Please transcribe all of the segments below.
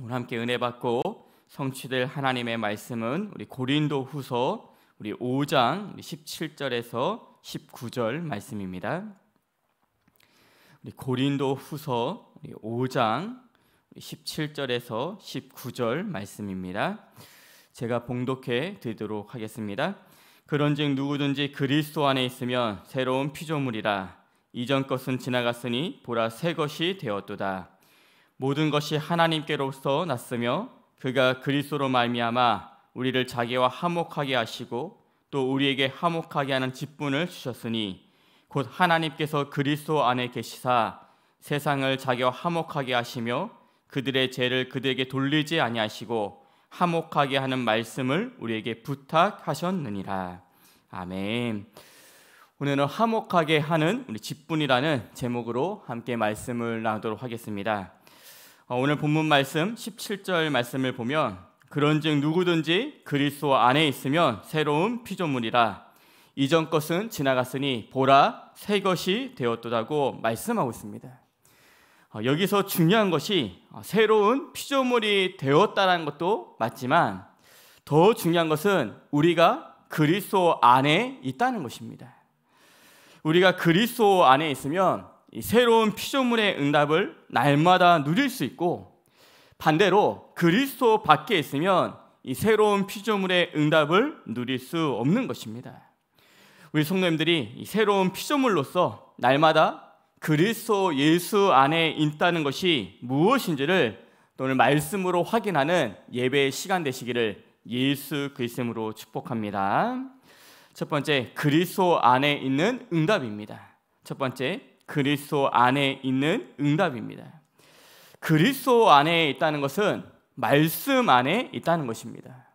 우리 함께 은혜 받고 성취될 하나님의 말씀은 우리 고린도후서 우리 5장 17절에서 19절 말씀입니다. 우리 고린도후서 우리 5장 17절에서 19절 말씀입니다. 제가 봉독해 드리도록 하겠습니다. 그런즉 누구든지 그리스도 안에 있으면 새로운 피조물이라 이전 것은 지나갔으니 보라 새 것이 되었도다. 모든 것이 하나님께로서 났으며 그가 그리스도로 말미암아 우리를 자기와 화목하게 하시고 또 우리에게 화목하게 하는 직분을 주셨으니 곧 하나님께서 그리스도 안에 계시사 세상을 자기와 화목하게 하시며 그들의 죄를 그들에게 돌리지 아니하시고 화목하게 하는 말씀을 우리에게 부탁하셨느니라. 아멘. 오늘은 화목하게 하는 우리 직분이라는 제목으로 함께 말씀을 나누도록 하겠습니다. 어, 오늘 본문 말씀 17절 말씀을 보면 그런즉 누구든지 그리스도 안에 있으면 새로운 피조물이라 이전 것은 지나갔으니 보라 새 것이 되었도다고 말씀하고 있습니다. 어, 여기서 중요한 것이 어, 새로운 피조물이 되었다는 것도 맞지만 더 중요한 것은 우리가 그리스도 안에 있다는 것입니다. 우리가 그리스도 안에 있으면 새로운 피조물의 응답을 날마다 누릴 수 있고 반대로 그리스도 밖에 있으면 이 새로운 피조물의 응답을 누릴 수 없는 것입니다. 우리 성도님들이 새로운 피조물로서 날마다 그리스도 예수 안에 있다는 것이 무엇인지를 오늘 말씀으로 확인하는 예배의 시간 되시기를 예수 그리스도로 축복합니다. 첫 번째 그리스도 안에 있는 응답입니다. 첫 번째 그리스도 안에 있는 응답입니다. 그리스도 안에 있다는 것은 말씀 안에 있다는 것입니다.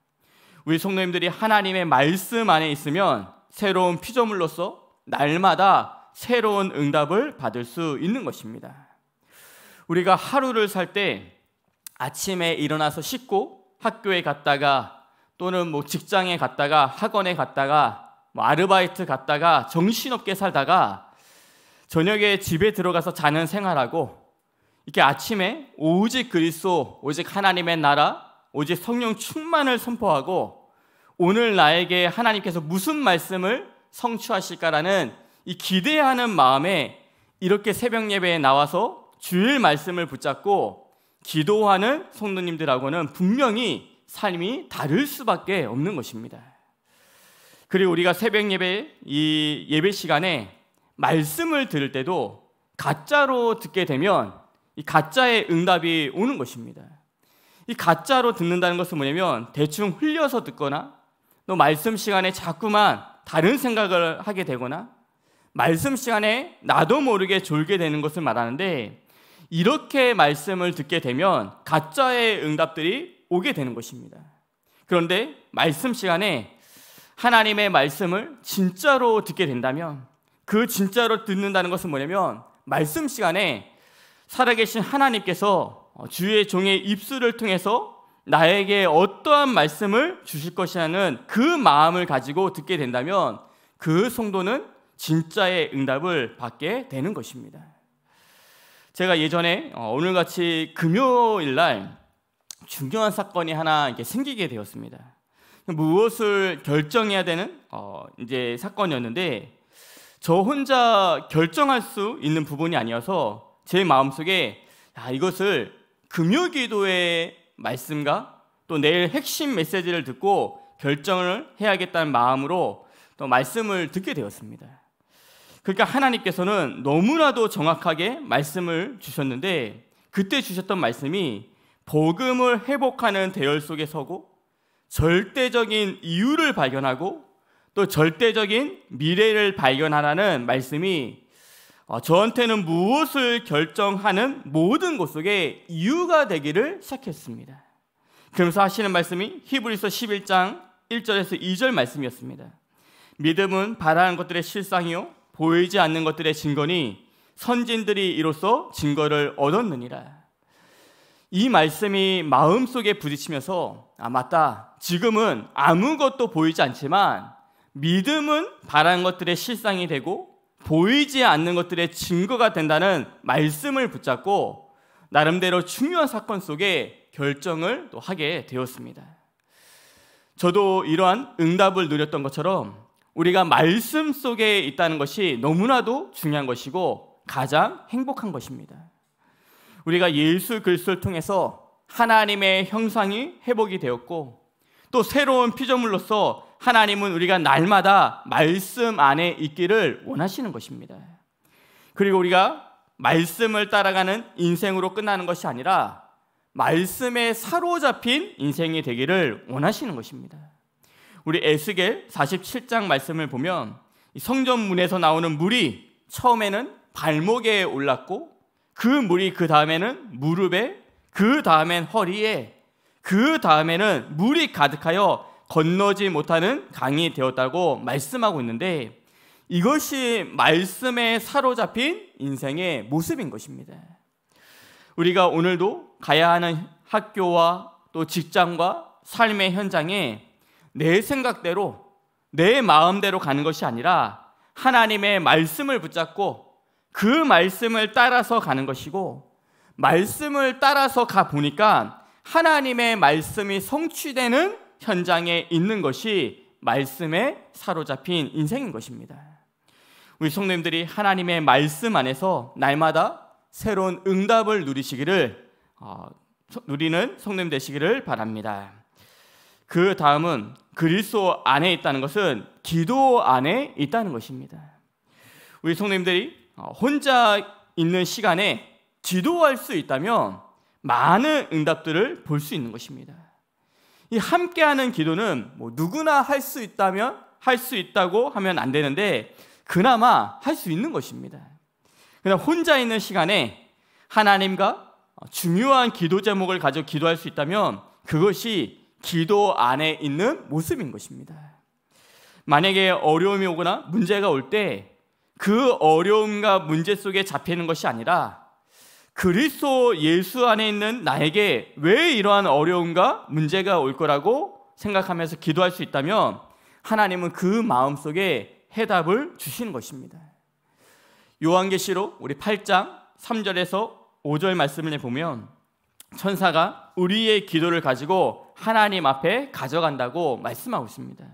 우리 성도님들이 하나님의 말씀 안에 있으면 새로운 피조물로서 날마다 새로운 응답을 받을 수 있는 것입니다. 우리가 하루를 살 때 아침에 일어나서 씻고 학교에 갔다가 또는 뭐 직장에 갔다가 학원에 갔다가 뭐 아르바이트 갔다가 정신없게 살다가 저녁에 집에 들어가서 자는 생활하고 이렇게 아침에 오직 그리스도, 오직 하나님의 나라, 오직 성령 충만을 선포하고 오늘 나에게 하나님께서 무슨 말씀을 성취하실까라는 이 기대하는 마음에 이렇게 새벽 예배에 나와서 주일 말씀을 붙잡고 기도하는 성도님들하고는 분명히 삶이 다를 수밖에 없는 것입니다. 그리고 우리가 새벽 예배 이 예배 시간에 말씀을 들을 때도 가짜로 듣게 되면 이 가짜의 응답이 오는 것입니다. 이 가짜로 듣는다는 것은 뭐냐면 대충 흘려서 듣거나 또 말씀 시간에 자꾸만 다른 생각을 하게 되거나 말씀 시간에 나도 모르게 졸게 되는 것을 말하는데 이렇게 말씀을 듣게 되면 가짜의 응답들이 오게 되는 것입니다. 그런데 말씀 시간에 하나님의 말씀을 진짜로 듣게 된다면 그 진짜로 듣는다는 것은 뭐냐면 말씀 시간에 살아계신 하나님께서 어, 주의 종의 입술을 통해서 나에게 어떠한 말씀을 주실 것이라는 그 마음을 가지고 듣게 된다면 그 성도는 진짜의 응답을 받게 되는 것입니다. 제가 예전에 어, 오늘같이 금요일 날 중요한 사건이 하나 이렇게 생기게 되었습니다. 무엇을 결정해야 되는 어, 이제 사건이었는데 저 혼자 결정할 수 있는 부분이 아니어서 제 마음속에 야, 이것을 금요 기도의 말씀과 또 내일 핵심 메시지를 듣고 결정을 해야겠다는 마음으로 또 말씀을 듣게 되었습니다. 그러니까 하나님께서는 너무나도 정확하게 말씀을 주셨는데 그때 주셨던 말씀이 복음을 회복하는 대열 속에 서고 절대적인 이유를 발견하고 또 절대적인 미래를 발견하라는 말씀이 어, 저한테는 무엇을 결정하는 모든 것 속에 이유가 되기를 시작했습니다. 그러면서 하시는 말씀이 히브리서 11장 1절에서 2절 말씀이었습니다. 믿음은 바라는 것들의 실상이요 보이지 않는 것들의 증거니 선진들이 이로써 증거를 얻었느니라. 이 말씀이 마음속에 부딪히면서 아 맞다. 지금은 아무것도 보이지 않지만 믿음은 바라는 것들의 실상이 되고 보이지 않는 것들의 증거가 된다는 말씀을 붙잡고 나름대로 중요한 사건 속에 결정을 또 하게 되었습니다. 저도 이러한 응답을 누렸던 것처럼 우리가 말씀 속에 있다는 것이 너무나도 중요한 것이고 가장 행복한 것입니다. 우리가 예수 그리스도를 통해서 하나님의 형상이 회복이 되었고 또 새로운 피조물로서 하나님은 우리가 날마다 말씀 안에 있기를 원하시는 것입니다. 그리고 우리가 말씀을 따라가는 인생으로 끝나는 것이 아니라 말씀에 사로잡힌 인생이 되기를 원하시는 것입니다. 우리 에스겔 47장 말씀을 보면 성전문에서 나오는 물이 처음에는 발목에 올랐고 그 물이 그 다음에는 무릎에 그 다음엔 허리에 그 다음에는 물이 가득하여 건너지 못하는 강이 되었다고 말씀하고 있는데 이것이 말씀에 사로잡힌 인생의 모습인 것입니다. 우리가 오늘도 가야 하는 학교와 또 직장과 삶의 현장에 내 생각대로 내 마음대로 가는 것이 아니라 하나님의 말씀을 붙잡고 그 말씀을 따라서 가는 것이고 말씀을 따라서 가 보니까 하나님의 말씀이 성취되는 현장에 있는 것이 말씀에 사로잡힌 인생인 것입니다. 우리 성도님들이 하나님의 말씀 안에서 날마다 새로운 응답을 누리시기를 어, 누리는 성님 되시기를 바랍니다. 그 다음은 그리스도 안에 있다는 것은 기도 안에 있다는 것입니다. 우리 성님들이 어, 혼자 있는 시간에 기도할 수 있다면 많은 응답들을 볼 수 있는 것입니다. 이 함께하는 기도는 뭐 누구나 할 수 있다면 할 수 있다고 하면 안 되는데 그나마 할 수 있는 것입니다. 그냥 혼자 있는 시간에 하나님과 중요한 기도 제목을 가지고 기도할 수 있다면 그것이 기도 안에 있는 모습인 것입니다. 만약에 어려움이 오거나 문제가 올 때 그 어려움과 문제 속에 잡히는 것이 아니라 그리스도 예수 안에 있는 나에게 왜 이러한 어려움과 문제가 올 거라고 생각하면서 기도할 수 있다면 하나님은 그 마음 속에 해답을 주시는 것입니다. 요한계시록 우리 8장 3절에서 5절 말씀을 보면 천사가 우리의 기도를 가지고 하나님 앞에 가져간다고 말씀하고 있습니다.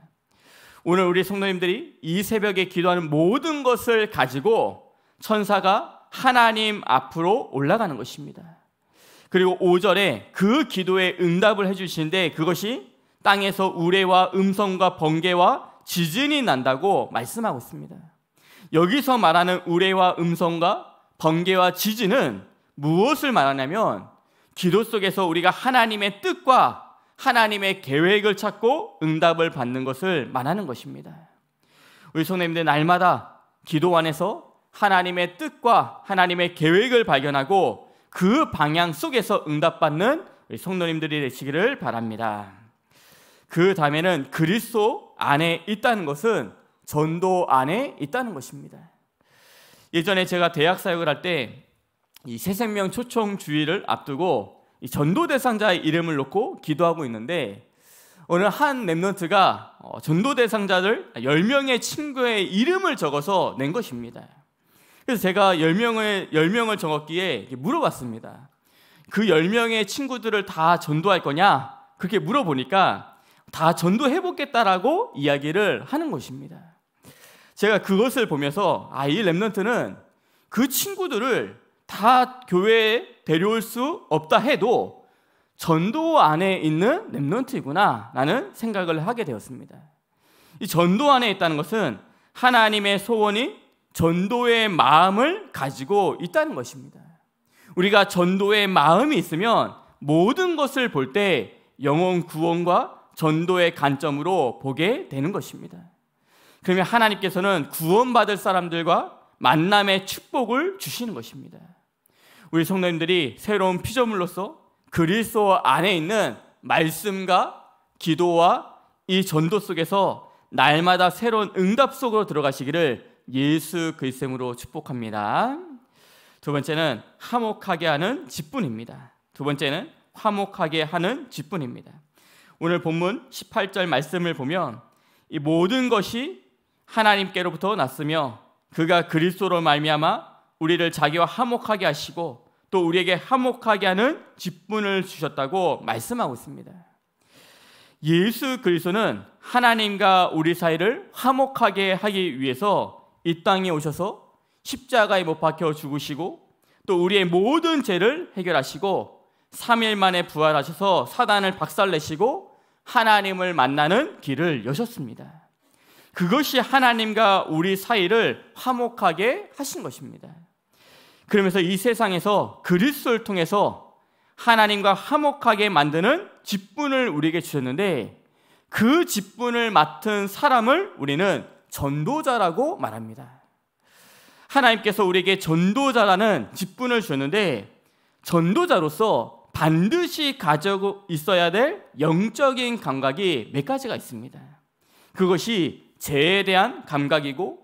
오늘 우리 성도님들이 이 새벽에 기도하는 모든 것을 가지고 천사가 하나님 앞으로 올라가는 것입니다. 그리고 5절에 그 기도에 응답을 해주시는데 그것이 땅에서 우레와 음성과 번개와 지진이 난다고 말씀하고 있습니다. 여기서 말하는 우레와 음성과 번개와 지진은 무엇을 말하냐면 기도 속에서 우리가 하나님의 뜻과 하나님의 계획을 찾고 응답을 받는 것을 말하는 것입니다. 우리 성님들 날마다 기도 안에서 하나님의 뜻과 하나님의 계획을 발견하고 그 방향 속에서 응답받는 우리 성도님들이 되시기를 바랍니다. 그 다음에는 그리스도 안에 있다는 것은 전도 안에 있다는 것입니다. 예전에 제가 대학 사역을 할 때 이 새생명 초청 주의를 앞두고 전도 대상자의 이름을 놓고 기도하고 있는데 오늘 한 랩런트가 어, 전도 대상자들 10명의 친구의 이름을 적어서 낸 것입니다. 그래서 제가 10명을, 10명을 정했기에 물어봤습니다. 그 10명의 친구들을 다 전도할 거냐? 그렇게 물어보니까 다 전도해보겠다라고 이야기를 하는 것입니다. 제가 그것을 보면서 아, 이 랩런트는 그 친구들을 다 교회에 데려올 수 없다 해도 전도 안에 있는 랩런트이구나 라는 생각을 하게 되었습니다. 이 전도 안에 있다는 것은 하나님의 소원이 전도의 마음을 가지고 있다는 것입니다. 우리가 전도의 마음이 있으면 모든 것을 볼 때 영혼 구원과 전도의 관점으로 보게 되는 것입니다. 그러면 하나님께서는 구원받을 사람들과 만남의 축복을 주시는 것입니다. 우리 성도님들이 새로운 피조물로서 그리스도 안에 있는 말씀과 기도와 이 전도 속에서 날마다 새로운 응답 속으로 들어가시기를 예수 그리스도로 축복합니다. 두 번째는 화목하게 하는 직분입니다. 두 번째는 화목하게 하는 직분입니다. 오늘 본문 18절 말씀을 보면 이 모든 것이 하나님께로부터 났으며 그가 그리스도로 말미암아 우리를 자기와 화목하게 하시고 또 우리에게 화목하게 하는 직분을 주셨다고 말씀하고 있습니다. 예수 그리스도는 하나님과 우리 사이를 화목하게 하기 위해서 이 땅에 오셔서 십자가에 못 박혀 죽으시고 또 우리의 모든 죄를 해결하시고 3일 만에 부활하셔서 사단을 박살내시고 하나님을 만나는 길을 여셨습니다. 그것이 하나님과 우리 사이를 화목하게 하신 것입니다. 그러면서 이 세상에서 그리스도를 통해서 하나님과 화목하게 만드는 직분을 우리에게 주셨는데 그 직분을 맡은 사람을 우리는 전도자라고 말합니다. 하나님께서 우리에게 전도자라는 직분을 주는데 전도자로서 반드시 가지고 있어야 될 영적인 감각이 몇 가지가 있습니다. 그것이 죄에 대한 감각이고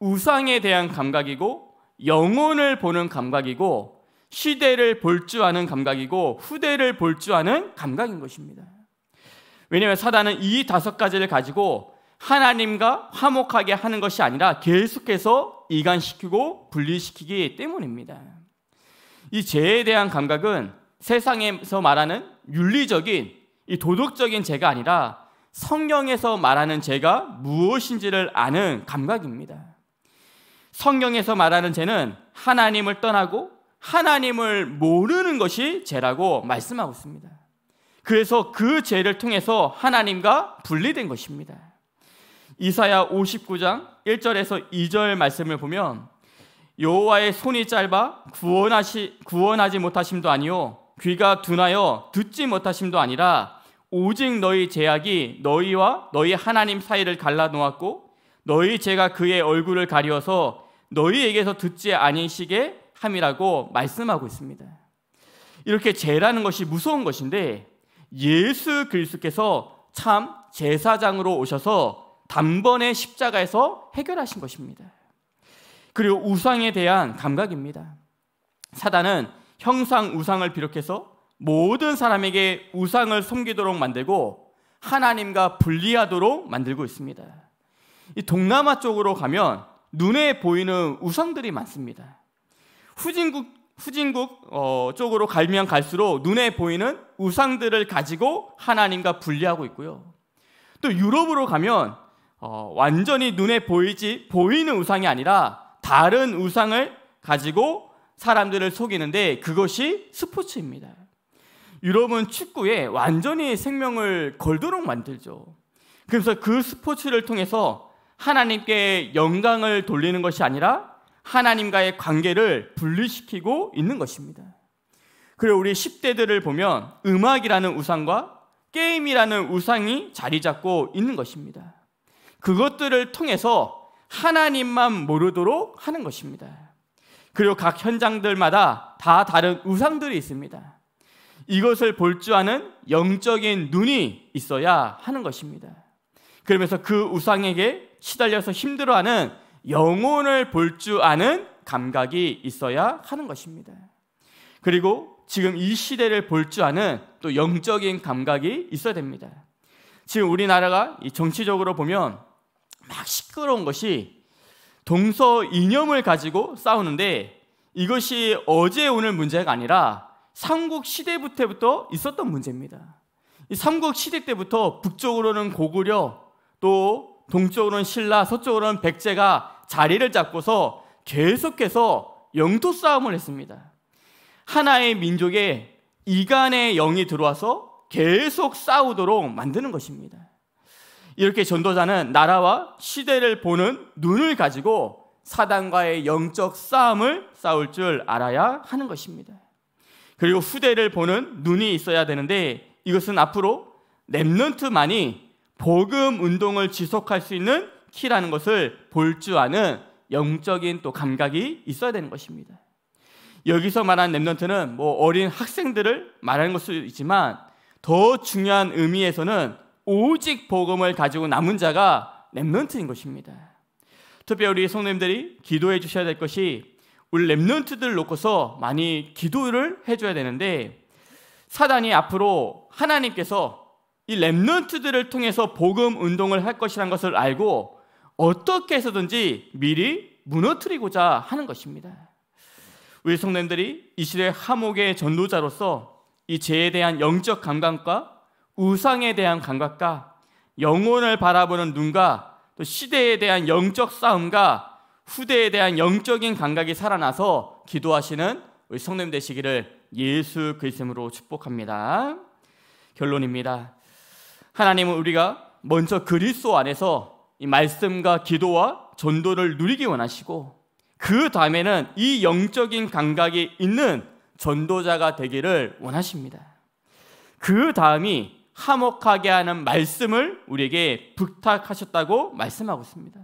우상에 대한 감각이고 영혼을 보는 감각이고 시대를 볼 줄 아는 감각이고 후대를 볼 줄 아는 감각인 것입니다. 왜냐하면 사단은 이 다섯 가지를 가지고 하나님과 화목하게 하는 것이 아니라 계속해서 이간시키고 분리시키기 때문입니다. 이 죄에 대한 감각은 세상에서 말하는 윤리적인 이 도덕적인 죄가 아니라 성경에서 말하는 죄가 무엇인지를 아는 감각입니다. 성경에서 말하는 죄는 하나님을 떠나고 하나님을 모르는 것이 죄라고 말씀하고 있습니다. 그래서 그 죄를 통해서 하나님과 분리된 것입니다. 이사야 59장 1절에서 2절 말씀을 보면 여호와의 손이 짧아 구원하시 구원하지 못하심도 아니요 귀가 둔하여 듣지 못하심도 아니라 오직 너희 제약이 너희와 너희 하나님 사이를 갈라 놓았고 너희 죄가 그의 얼굴을 가려서 너희에게서 듣지 아니시게 함이라고 말씀하고 있습니다. 이렇게 죄라는 것이 무서운 것인데 예수 그리스도께서 참 제사장으로 오셔서 단번에 십자가에서 해결하신 것입니다. 그리고 우상에 대한 감각입니다. 사단은 형상 우상을 비롯해서 모든 사람에게 우상을 섬기도록 만들고 하나님과 분리하도록 만들고 있습니다. 이 동남아 쪽으로 가면 눈에 보이는 우상들이 많습니다. 후진국 후진국 어, 쪽으로 갈면 갈수록 눈에 보이는 우상들을 가지고 하나님과 분리하고 있고요. 또 유럽으로 가면 어, 완전히 눈에 보이지 보이는 우상이 아니라 다른 우상을 가지고 사람들을 속이는데 그것이 스포츠입니다. 유럽은 축구에 완전히 생명을 걸도록 만들죠. 그래서 그 스포츠를 통해서 하나님께 영광을 돌리는 것이 아니라 하나님과의 관계를 분리시키고 있는 것입니다. 그리고 우리 10대들을 보면 음악이라는 우상과 게임이라는 우상이 자리 잡고 있는 것입니다. 그것들을 통해서 하나님만 모르도록 하는 것입니다. 그리고 각 현장들마다 다 다른 우상들이 있습니다. 이것을 볼 줄 아는 영적인 눈이 있어야 하는 것입니다. 그러면서 그 우상에게 시달려서 힘들어하는 영혼을 볼 줄 아는 감각이 있어야 하는 것입니다. 그리고 지금 이 시대를 볼 줄 아는 또 영적인 감각이 있어야 됩니다. 지금 우리나라가 정치적으로 보면 막 시끄러운 것이 동서 이념을 가지고 싸우는데 이것이 어제 오늘 문제가 아니라 삼국 시대부터 있었던 문제입니다. 이 삼국 시대 때부터 북쪽으로는 고구려 또 동쪽으로는 신라 서쪽으로는 백제가 자리를 잡고서 계속해서 영토 싸움을 했습니다. 하나의 민족에 이간의 영이 들어와서 계속 싸우도록 만드는 것입니다. 이렇게 전도자는 나라와 시대를 보는 눈을 가지고 사단과의 영적 싸움을 싸울 줄 알아야 하는 것입니다. 그리고 후대를 보는 눈이 있어야 되는데 이것은 앞으로 랩런트만이 복음 운동을 지속할 수 있는 키라는 것을 볼 줄 아는 영적인 또 감각이 있어야 되는 것입니다. 여기서 말한 랩런트는 뭐 어린 학생들을 말하는 것도 있지만 더 중요한 의미에서는 오직 복음을 가지고 남은 자가 렘런트인 것입니다. 특별히 우리 성님들이 기도해 주셔야 될 것이 우리 렘넌트들 놓고서 많이 기도를 해줘야 되는데 사단이 앞으로 하나님께서 이 렘넌트들을 통해서 복음 운동을 할 것이라는 것을 알고 어떻게 해서든지 미리 무너뜨리고자 하는 것입니다. 우리 성님들이이 시대 함옥의 전도자로서 이 죄에 대한 영적 감각과 우상에 대한 감각과 영혼을 바라보는 눈과 또 시대에 대한 영적 싸움과 후대에 대한 영적인 감각이 살아나서 기도하시는 우리 성님 되시기를 예수 그리스도로 축복합니다. 결론입니다. 하나님은 우리가 먼저 그리스도 안에서 이 말씀과 기도와 전도를 누리기 원하시고 그 다음에는 이 영적인 감각이 있는 전도자가 되기를 원하십니다. 그 다음이 화목하게 하는 말씀을 우리에게 부탁하셨다고 말씀하고 있습니다.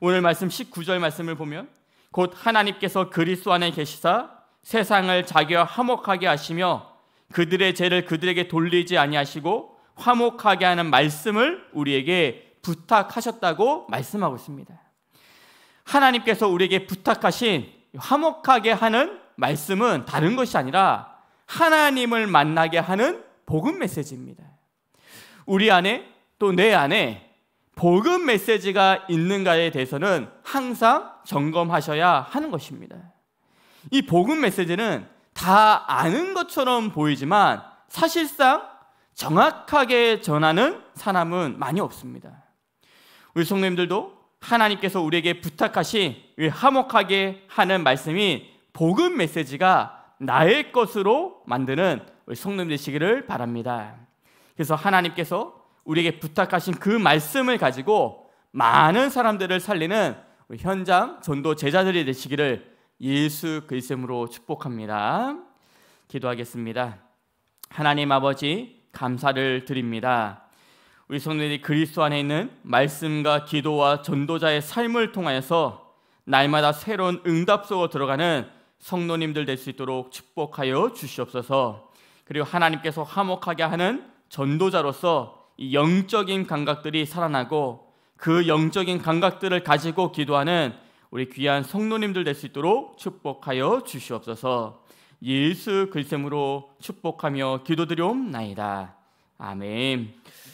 오늘 말씀 19절 말씀을 보면 곧 하나님께서 그리스도 안에 계시사 세상을 자기와 화목하게 하시며 그들의 죄를 그들에게 돌리지 아니하시고 화목하게 하는 말씀을 우리에게 부탁하셨다고 말씀하고 있습니다. 하나님께서 우리에게 부탁하신 화목하게 하는 말씀은 다른 것이 아니라 하나님을 만나게 하는 복음 메시지입니다. 우리 안에 또 내 안에 복음 메시지가 있는가에 대해서는 항상 점검하셔야 하는 것입니다. 이 복음 메시지는 다 아는 것처럼 보이지만 사실상 정확하게 전하는 사람은 많이 없습니다. 우리 성도님들도 하나님께서 우리에게 부탁하신 화목하게 하는 말씀이 복음 메시지가 나의 것으로 만드는 우리 성님 되시기를 바랍니다. 그래서 하나님께서 우리에게 부탁하신 그 말씀을 가지고 많은 사람들을 살리는 현장 전도 제자들이 되시기를 예수 그리스도로 축복합니다. 기도하겠습니다. 하나님 아버지 감사를 드립니다. 우리 성도들이 그리스도 안에 있는 말씀과 기도와 전도자의 삶을 통하여서 날마다 새로운 응답 속으로 들어가는 성도님들 될 수 있도록 축복하여 주시옵소서. 그리고 하나님께서 화목하게 하는 전도자로서 이 영적인 감각들이 살아나고 그 영적인 감각들을 가지고 기도하는 우리 귀한 성도님들 될 수 있도록 축복하여 주시옵소서. 예수 글쌤으로 축복하며 기도드려옵나이다. 아멘.